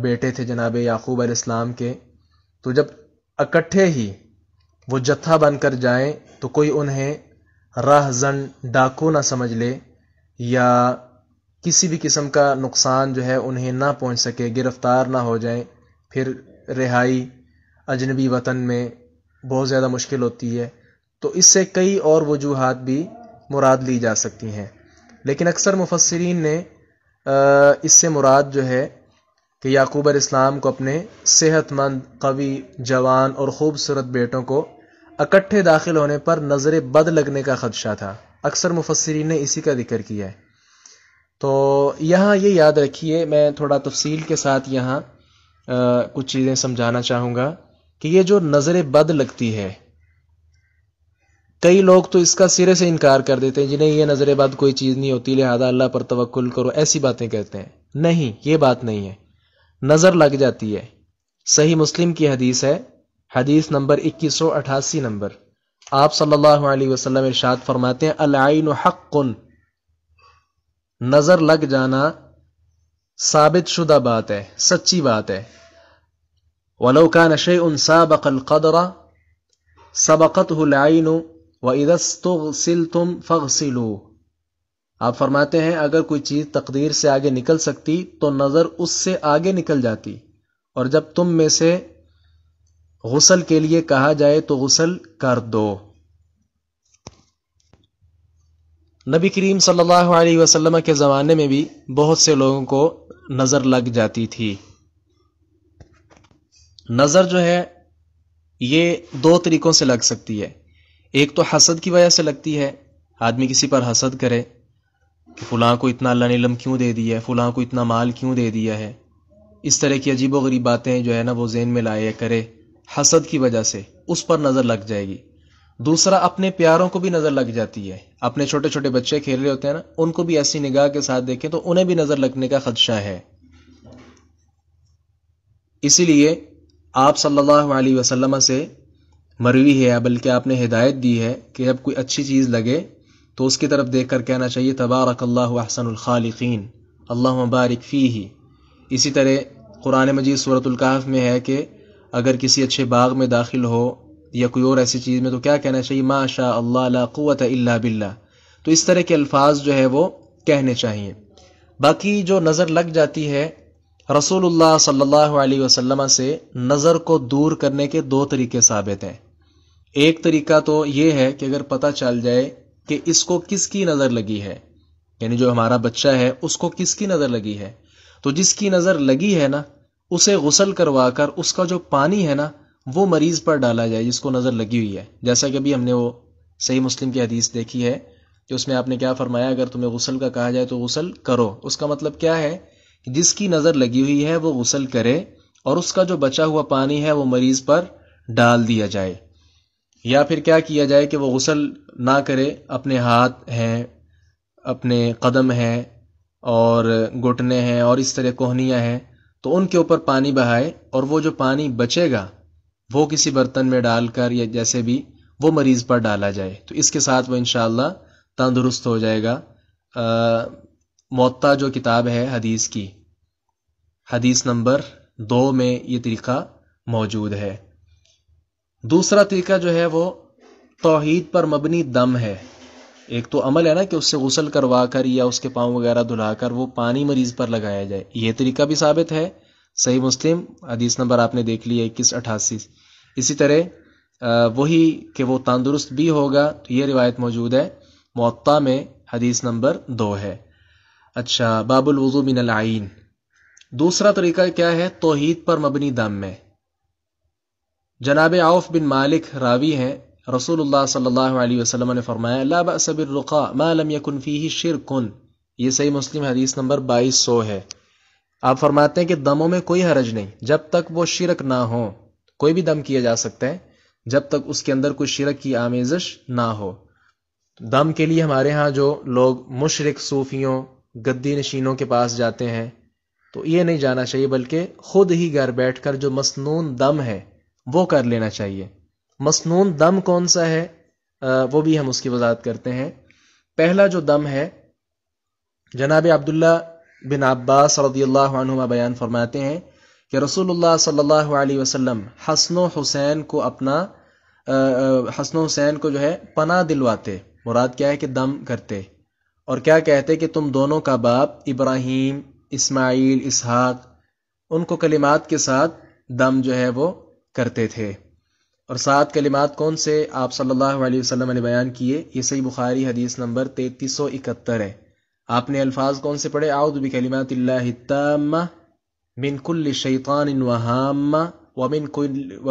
[SPEAKER 1] बेटे थे जनाब याकूब अलैहिस्सलाम के तो जब इकट्ठे ही वो जत्था बनकर जाएं तो कोई उन्हें राहजन डाकू ना समझ ले या किसी भी किस्म का नुकसान जो है उन्हें ना पहुंच सके गिरफ़्तार ना हो जाएं फिर रिहाई अजनबी वतन में बहुत ज़्यादा मुश्किल होती है तो इससे कई और वजूहत भी मुराद ली जा सकती हैं लेकिन अक्सर मुफसरीन ने इससे मुराद जो है कि याकूब इस्लाम को अपने सेहतमंद कवि जवान और ख़ूबसूरत बेटों को इकट्ठे दाखिल होने पर नज़र बद लगने का खदशा था अक्सर मुफसरीन ने इसी का जिक्र किया है तो यहाँ ये याद रखिए मैं थोड़ा तफसील के साथ यहाँ कुछ चीज़ें समझाना चाहूँगा कि ये जो नज़र बद लगती है कई लोग तो इसका सिरे से इनकार कर देते हैं जिन्हें ये नज़र बद कोई चीज़ नहीं होती लिहाजा अल्लाह पर तवक्ल करो ऐसी बातें कहते हैं नहीं ये बात नहीं है नज़र लग जाती है सही मुस्लिम की हदीस है हदीस नंबर इक्कीस सौ अठासी नंबर आप सल्लल्लाहु अलैहि वसल्लम इरशाद फरमाते हैं अलाइन हक़ुन नज़र लग जाना साबित शुदा बात है सच्ची बात है ولو كان شيء سابق القدر सबकत लाइन استغسلتم فاغسلوا आप फरमाते हैं अगर कोई चीज़ तकदीर से आगे निकल सकती तो नज़र उससे आगे निकल जाती और जब तुम में से गसल के लिए कहा जाए तो गसल कर दो नबी करीम सल्लल्लाहु अलैहि वसल्लम के ज़माने में भी बहुत से लोगों को नज़र लग जाती थी नज़र जो है ये दो तरीक़ों से लग सकती है एक तो हसद की वजह से लगती है आदमी किसी पर हसद करे कि फ़लाँ को इतना अल्लाह ने इलम क्यों दे दिया है फ़लाँ को इतना माल क्यों दे दिया है इस तरह की अजीब गरीब बातें जो है ना वो जेन में लाए करे हसद की वजह से उस पर नज़र लग जाएगी दूसरा अपने प्यारों को भी नज़र लग जाती है अपने छोटे छोटे बच्चे खेल रहे होते हैं ना उनको भी ऐसी निगाह के साथ देखें तो उन्हें भी नज़र लगने का खदशा है इसीलिए आप सल्लल्लाहु अलैहि वसल्लम से मरवी है बल्कि आपने हिदायत दी है कि जब कोई अच्छी चीज़ लगे तो उसकी तरफ देख कर कहना चाहिए तबारक अहसनखालकिन अल्लाह मुबारक फ़ी ही इसी तरह कुरान मजीद सूरतुल्काफ में है कि अगर किसी अच्छे बाग में दाखिल हो या कोई और ऐसी चीज़ में तो क्या कहना चाहिए मा शाह अल्लाहत अल्ला बिल्ला तो इस तरह के अल्फाज जो है वो कहने चाहिए बाकी जो नज़र लग जाती है रसूलुल्लाह सल्लल्लाहु अलैहि वसल्लम से नज़र को दूर करने के दो तरीके साबित हैं एक तरीका तो ये है कि अगर पता चल जाए कि इसको किसकी नज़र लगी है यानी जो हमारा बच्चा है उसको किसकी नज़र लगी है तो जिसकी नज़र लगी है ना उसे गुसल करवा कर उसका जो पानी है ना वो मरीज़ पर डाला जाए जिसको नज़र लगी हुई है जैसा कि अभी हमने वो सही मुस्लिम की हदीस देखी है कि उसमें आपने क्या फरमाया अगर तुम्हें गुसल का कहा जाए तो गुसल करो उसका मतलब क्या है कि जिसकी नज़र लगी हुई है वो गसल करे और उसका जो बचा हुआ पानी है वो मरीज़ पर डाल दिया जाए या फिर क्या किया जाए कि वो गसल ना करे अपने हाथ हैं अपने कदम हैं और घुटने हैं और इस तरह कोहनियाँ हैं तो उनके ऊपर पानी बहाए और वो जो पानी बचेगा वो किसी बर्तन में डालकर या जैसे भी वो मरीज़ पर डाला जाए तो इसके साथ वो इनशाला तंदुरुस्त हो जाएगा आ, मोता जो किताब है हदीस की हदीस नंबर दो में ये तरीक़ा मौजूद है दूसरा तरीका जो है वो तोहद पर मबनी दम है एक तो अमल है ना कि उससे गसल करवा कर या उसके पाँव वगैरह धुला कर वो पानी मरीज़ पर लगाया जाए ये तरीका भी साबित है सही मुस्लिम हदीस नंबर आपने देख लिया इक्कीस अठासी इसी तरह वही कि वो तंदुरुस्त भी होगा तो ये रिवायत मौजूद है मौता में हदीस नंबर दो है अच्छा बाबुल वज़ू मिन आइन दूसरा तरीका क्या है तोहद पर मबनी दम में जनाब आउफ बिन मालिक रावी हैं रसूल सल्लाम ने फरमाया शिर कन ये सही मुस्लिम हदीस नंबर बाईस सौ है आप फरमाते हैं कि दमों में कोई हरज नहीं जब तक वो शिरक ना हो कोई भी दम किया जा सकता है जब तक उसके अंदर कोई शिरक की आमेजश ना हो दम के लिए हमारे यहाँ जो लोग मुशरक सूफियों गद्दी नशीनों के पास जाते हैं तो ये नहीं जाना चाहिए बल्कि ख़ुद ही घर बैठ कर जो मसनून दम है वो कर लेना चाहिए मसनून दम कौन सा है आ, वो भी हम उसकी वजात करते हैं पहला जो दम है जनाब अब्दुल्ला बिन अब्बास रदील्ला बयान फरमाते हैं कि रसूलुल्लाह सल्लल्लाहु अलैहि वसल्लम हसन हुसैन को अपना हसन हुसैन को जो है पना दिलवाते मुराद क्या है कि दम करते और क्या कहते कि तुम दोनों का बाप इब्राहिम इस्माइल इसहाक उनको कलिमात के साथ दम जो है वो करते थे और सात कलिमात कौन से आप सल्लल्लाहु अलैहि वसल्लम ने बयान किए ये सही बुखारी हदीस नंबर तैतीस सौ इकहत्तर है आपने अल्फाज कौन से पढ़े आउदबी कलिमात मिनकुल शैतान वमिन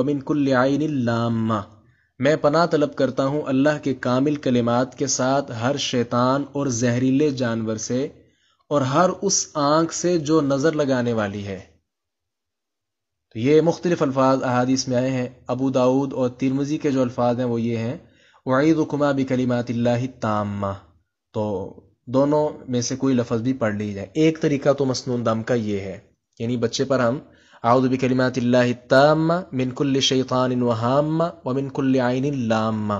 [SPEAKER 1] वमिन आइन लामा मैं पना तलब करता हूँ अल्लाह के कामिल कलिमात के साथ हर शैतान और जहरीले जानवर से और हर उस आंख से जो नज़र लगाने वाली है तो ये मुख्तलिफ अल्फाज अहादीस में आए हैं अबू दाऊद और तिरमजी के जो अल्फाज हैं वो ये हैं वईदुकुमा बिकलीमात तामा तो दोनों में से कोई लफज भी पढ़ ली जाए एक तरीका तो मसनून दम का ये है यानी बच्चे पर हम आउद बिकलिमात तम मिन कुल्ल शैतान वहाम व मिन कुल्ल आइन लामा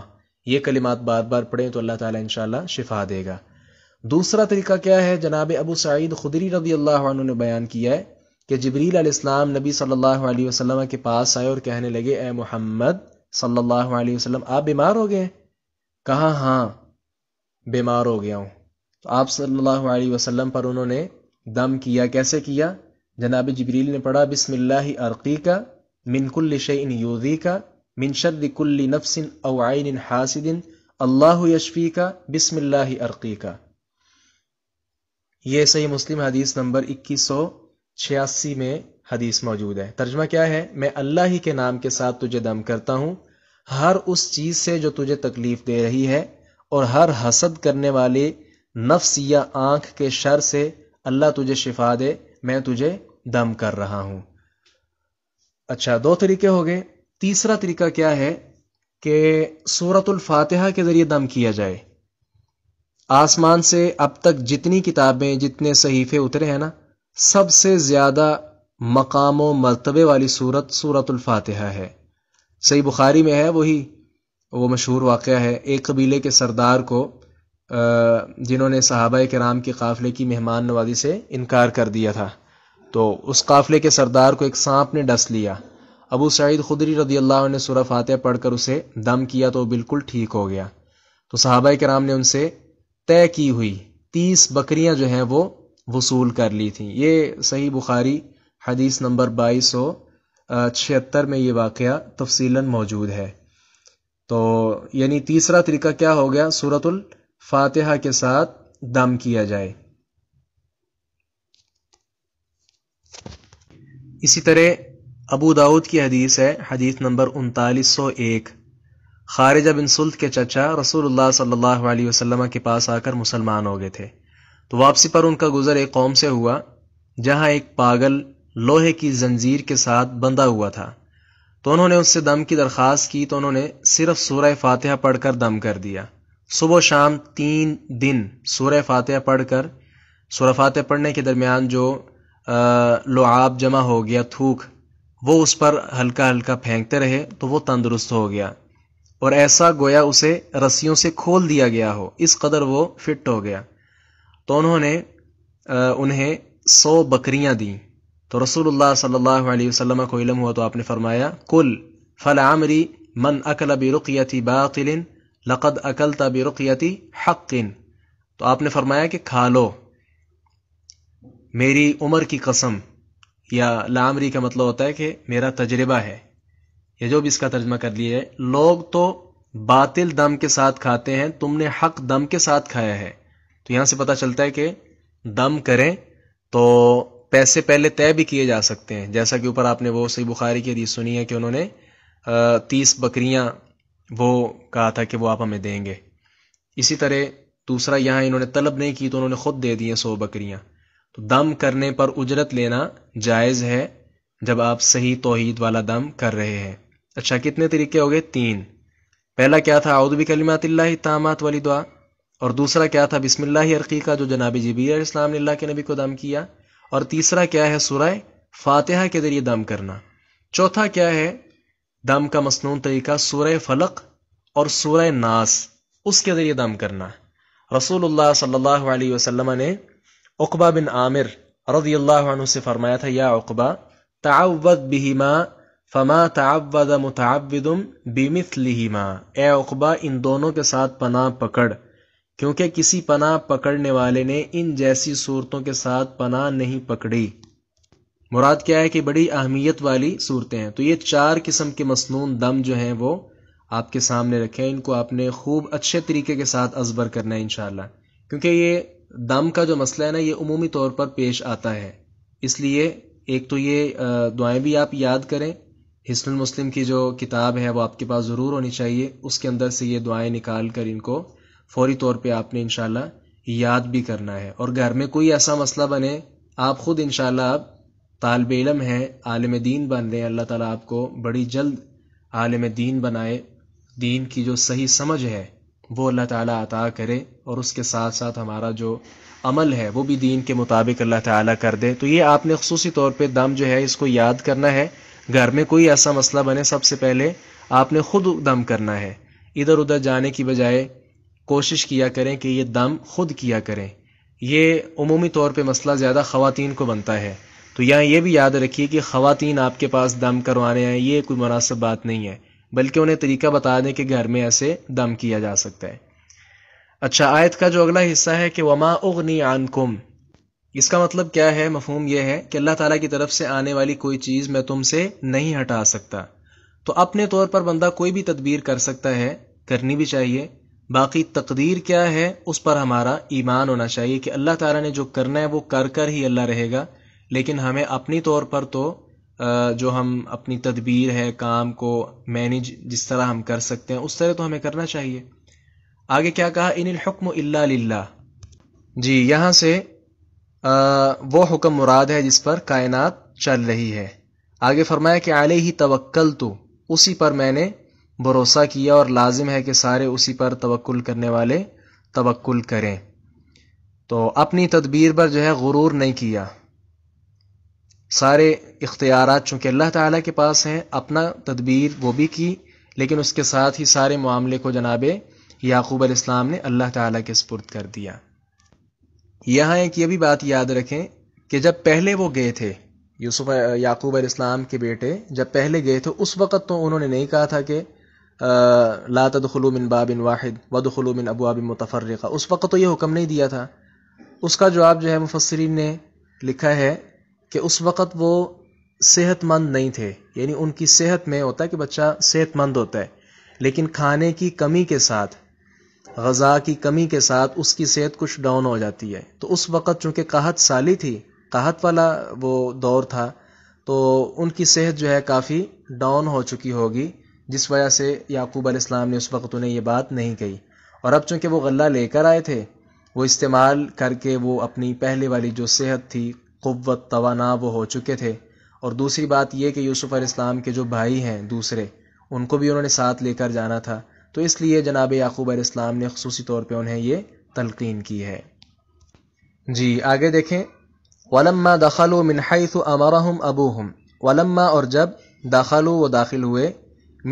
[SPEAKER 1] ये कलिमात बार बार पढ़ें तो अल्लाह ताला इंशाल्लाह शिफा देगा दूसरा तरीका क्या है जनाब अबू सईद खुदरी रदी अल्लाह ने बयान किया है कि जबरील अलैहिस्सलाम नबी सल्लल्लाहु अलैहि वसल्लम के पास आए और कहने लगे ए मोहम्मद सल्लल्लाहु अलैहि वसल्लम आप बीमार हो गए कहा हाँ बीमार हो गया हूँ तो आप सल्लल्लाहु वसलम पर उन्होंने दम किया कैसे किया जनाब जबरील ने पढ़ा बिसमिल्लाह अरकी का मिनकुल शैन योदी का मिन शदकुल्ली नफसिन अवाइन हासिदिन अल्लाह यशफ़ी का बिसमिल्लाह का ये सही मुस्लिम हदीस नंबर इक्कीस सौ छियासी में हदीस मौजूद है तर्जमा क्या है मैं अल्लाह ही के नाम के साथ तुझे दम करता हूं हर उस चीज़ से जो तुझे तकलीफ़ दे रही है और हर हसद करने वाले नफ्स या आंख के शर से अल्लाह तुझे शिफा दे मैं तुझे दम कर रहा हूं अच्छा दो तरीके हो गए तीसरा तरीका क्या है कि सूरतुल फातिहा के ज़रिए दम किया जाए आसमान से अब तक जितनी किताबें जितने सहीफ़े उतरे हैं ना सबसे ज़्यादा मकाम व मरतबे वाली सूरत सूरतुल फातिहा है सही बुखारी में है वही वो मशहूर वाक़ है एक कबीले के सरदार को जिन्होंने सहाबा कराम के काफ़िले की मेहमान नवाजी से इनकार कर दिया था तो उस काफ़िले के सरदार को एक सांप ने डस लिया अबू सईद खुदरी रदी अल्लाह ने सुरह फातह पढ़कर उसे दम किया तो बिल्कुल ठीक हो गया तो साहबा कराम ने उनसे तय की हुई तीस बकरियां जो हैं वो वसूल कर ली थी ये सही बुखारी हदीस नंबर बाईस सौ छिहत्तर में ये वाक़ तफसीला मौजूद है तो यानी तीसरा तरीका क्या हो गया सूरतुल फातिहा के साथ दम किया जाए इसी तरह अबू दाऊद की हदीस है हदीस नंबर उनतालीस सौ एक खारिजा बिन सुल्त के चचा रसूलुल्लाह सल्लल्लाहु अलैहि वसल्लम के पास आकर मुसलमान हो गए थे तो वापसी पर उनका गुजर एक कौम से हुआ जहां एक पागल लोहे की जंजीर के साथ बंधा हुआ था तो उन्होंने उससे दम की दरख्वास्त की तो उन्होंने सिर्फ सूरह फातहा पढ़कर दम कर दिया सुबह शाम तीन दिन सूरह फातह पढ़कर सूरह फातह पढ़ने के दरमियान जो लुआब जमा हो गया थूक वो उस पर हल्का हल्का फेंकते रहे तो वो तंदुरुस्त हो गया और ऐसा गोया उसे रस्सियों से खोल दिया गया हो इस कदर वो फिट हो गया तो उन्होंने उन्हें सौ बकरियां दी तो रसूलुल्लाह सल्लल्लाहु अलैहि वसल्लम को इलम हुआ तो आपने फरमाया कुल फल आमरी मन अकल बिरुकयती बातिलिन लक़द अकल तबिरुकयती हक़िन तो आपने फरमाया कि खा लो मेरी उम्र की कसम या लामरी का मतलब होता है कि मेरा तजर्बा है या जो भी इसका तर्जमा कर लिया है लोग तो बातिल दम के साथ खाते हैं तुमने हक दम के साथ खाया है तो यहां से पता चलता है कि दम करें तो पैसे पहले तय भी किए जा सकते हैं जैसा कि ऊपर आपने वो सही बुखारी की हदीस सुनी है कि उन्होंने तीस बकरियाँ वो कहा था कि वो आप हमें देंगे इसी तरह दूसरा यहाँ इन्होंने तलब नहीं की तो उन्होंने खुद दे दी सौ बकरियाँ तो दम करने पर उजरत लेना जायज़ है जब आप सही तोहीद वाला दम कर रहे हैं अच्छा कितने तरीके हो गए तीन पहला क्या था आउदबी कलिमात वाली दुआ और दूसरा क्या था बिसमिल्ला अरकी का जो जनाबी जबीर इस्लाम ने के नबी को दम किया और तीसरा क्या है सुरह फातिहा के ज़रिए दम करना चौथा क्या है दम का मसनून तरीका सूर्य फलक और सूर्य नास उसके ज़रिए दम करना रसूल सल्ला ने उकबा बिन आमिर रजी अल्लाह से फरमाया था या उकबा तावद बिहिमा फमा तावद मुतवदम बिमिथलिहिमा ए उकबा इन दोनों के साथ पनाह पकड़ क्योंकि किसी पनाह पकड़ने वाले ने इन जैसी सूरतों के साथ पनाह नहीं पकड़ी मुराद क्या है कि बड़ी अहमियत वाली सूरतें हैं तो ये चार किस्म के मसनून दम जो हैं वो आपके सामने रखे हैं इनको आपने खूब अच्छे तरीके के साथ अजबर करना है इन क्योंकि ये दम का जो मसला है ना ये अमूमी तौर पर पेश आता है इसलिए एक तो ये दुआएं भी आप याद करें हिस्न मुस्लिम की जो किताब है वो आपके पास ज़रूर होनी चाहिए उसके अंदर से ये दुआएं निकाल कर इनको फौरी तौर पे आपने इनशाला याद भी करना है और घर में कोई ऐसा मसला बने आप ख़ुद इनशाला आप तालब इलम हैं आलम दीन बन रहे हैं अल्लाह ताला आपको बड़ी जल्द आलम दीन बनाए दीन की जो सही समझ है वो अल्लाह ताला अता करे और उसके साथ साथ हमारा जो अमल है वो भी दीन के मुताबिक अल्लाह ताला कर दे तो ये आपने खसूसी तौर पे दम जो है इसको याद करना है घर में कोई ऐसा मसला बने सबसे पहले आपने खुद दम करना है इधर उधर जाने की बजाय कोशिश किया करें कि ये दम खुद किया करें ये अमूमी तौर पर मसला ज़्यादा ख़वातीन को बनता है तो यहाँ ये भी याद रखिए कि ख़वातीन आपके पास दम करवाने हैं ये कोई मुनासिब बात नहीं है बल्कि उन्हें तरीका बता दें कि घर में ऐसे दम किया जा सकता है अच्छा आयत का जो अगला हिस्सा है कि वमा उगनी आनकुम इसका मतलब क्या है मफहम यह है कि अल्लाह ताला की तरफ से आने वाली कोई चीज़ मैं तुमसे नहीं हटा सकता तो अपने तौर पर बंदा कोई भी तदबीर कर सकता है करनी भी चाहिए बाकी तकदीर क्या है उस पर हमारा ईमान होना चाहिए कि अल्लाह ताला ने जो करना है वो कर कर ही अल्लाह रहेगा लेकिन हमें अपनी तौर पर तो जो हम अपनी तदबीर है काम को मैनेज जिस तरह हम कर सकते हैं उस तरह तो हमें करना चाहिए आगे क्या कहा इन हुक्म ला जी यहाँ से आ, वो हुक्म मुराद है जिस पर कायनात चल रही है आगे फरमाया कि आले ही तवक्ल तो उसी पर मैंने भरोसा किया और लाजिम है कि सारे उसी पर तवक्ल करने वाले तवक्ल करें तो अपनी तदबीर पर जो है गुरूर नहीं किया सारे इख्तियार चूँकि अल्लाह ताला के पास हैं अपना तदबीर वो भी की लेकिन उसके साथ ही सारे मामले को जनाब याकूब इस्लाम ने अल्लाह ताला के सपुर्द कर दिया यहाँ एक ये भी बात याद रखें कि जब पहले वो गए थे यूसुफ याकूब इस्लाम के बेटे जब पहले गए थे उस वक़्त तो उन्होंने नहीं कहा था कि लातदखलू मिन बाबिन वाहिद वदखलू मिन अबू आबिन मुतफ़रक़ा उस वक़्त तो ये हुक्म नहीं दिया था उसका जवाब जो है मुफसरीन ने लिखा है कि उस वक़्त वो सेहतमंद नहीं थे यानी उनकी सेहत में होता है कि बच्चा सेहतमंद होता है लेकिन खाने की कमी के साथ गज़ा की कमी के साथ उसकी सेहत कुछ डाउन हो जाती है तो उस वक़्त चूँकि कहत साली थी कहत वाला वो दौर था तो उनकी सेहत जो है काफ़ी डाउन हो चुकी होगी जिस वजह से याकूब अलैहिस्सलाम ने उस वक़्त उन्हें ये बात नहीं कही और अब चूँकि वो गल्ला लेकर आए थे वो इस्तेमाल करके वो अपनी पहले वाली जो सेहत थी क़वत तोाना वो हो चुके थे और दूसरी बात यह कि यूसुफ़ अलैहिस्सलाम के जो भाई हैं दूसरे उनको भी उन्होंने साथ लेकर जाना था तो इसलिए जनाब याकूब अलैहिस्सलाम ने खसूसी तौर पर उन्हें ये तलकिन की है जी आगे देखें वलम्मा दखल मिनहैस अमरहम हम वलम्मा और जब दाखलू व दाखिल हुए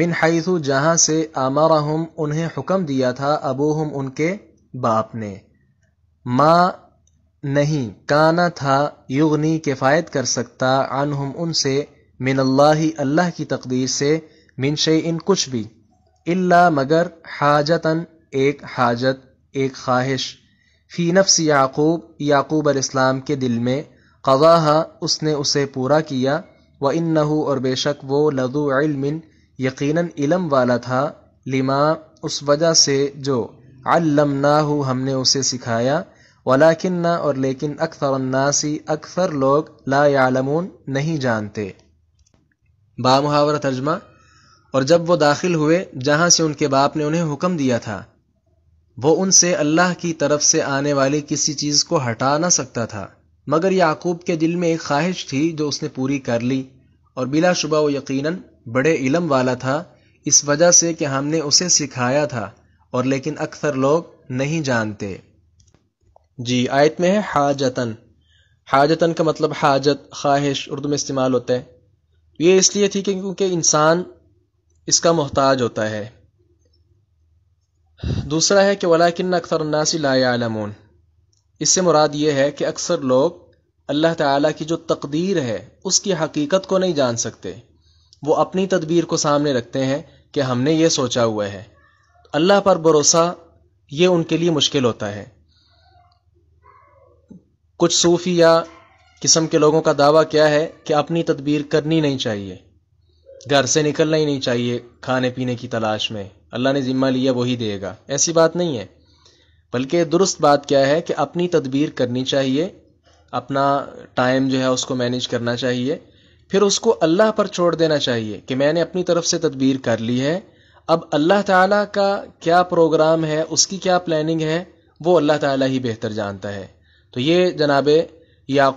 [SPEAKER 1] मिन हैसु जहाँ से आमारहम उन्हें हुक्म दिया था हम उनके बाप ने माँ नहीं काना था युगनी किफ़ायत कर सकता हम उनसे मिनल्लाही अल्लाह की तकदीर से मिन इन कुछ भी इल्ला मगर हाजतन एक हाजत एक ख्वाहिश फ़ी नफ्स याकूब याकूब इस्लाम के दिल में कवाहा उसने उसे पूरा किया व इन्नहू और बेशक वो लदु इल्मिन यकीनन इलम वाला था लिमा उस वजह से जो अल्लमनाहू हमने उसे सिखाया वलाकिन्ना और लेकिन अक्सर अन्नासी अक्सर लोग ला यालमून नहीं जानते बामहावरा तर्जमा और जब वो दाखिल हुए जहाँ से उनके बाप ने उन्हें हुक्म दिया था वो उनसे अल्लाह की तरफ से आने वाली किसी चीज़ को हटा ना सकता था मगर याकूब के दिल में एक ख्वाहिश थी जो उसने पूरी कर ली और बिलाशुबा वो यकीनन बड़े इलम वाला था इस वजह से कि हमने उसे सिखाया था और लेकिन अक्सर लोग नहीं जानते जी आयत में है हाजतन हाजतन का मतलब हाजत ख्वाहिश उर्दू में इस्तेमाल होता है ये इसलिए थी कि क्योंकि इंसान इसका मोहताज होता है दूसरा है कि वलाकिन अक्सर नासी लायामून इससे मुराद ये है कि अक्सर लोग अल्लाह ताला की जो तकदीर है उसकी हकीकत को नहीं जान सकते वो अपनी तदबीर को सामने रखते हैं कि हमने ये सोचा हुआ है अल्लाह पर भरोसा ये उनके लिए मुश्किल होता है कुछ सूफी या किस्म के लोगों का दावा क्या है कि अपनी तदबीर करनी नहीं चाहिए घर से निकलना ही नहीं चाहिए खाने पीने की तलाश में अल्लाह ने ज़िम्मा लिया वही देगा ऐसी बात नहीं है बल्कि दुरुस्त बात क्या है कि अपनी तदबीर करनी चाहिए अपना टाइम जो है उसको मैनेज करना चाहिए फिर उसको अल्लाह पर छोड़ देना चाहिए कि मैंने अपनी तरफ से तदबीर कर ली है अब अल्लाह ताला का क्या प्रोग्राम है उसकी क्या प्लानिंग है वो अल्लाह ताला ही बेहतर जानता है तो ये जनाबे याकूब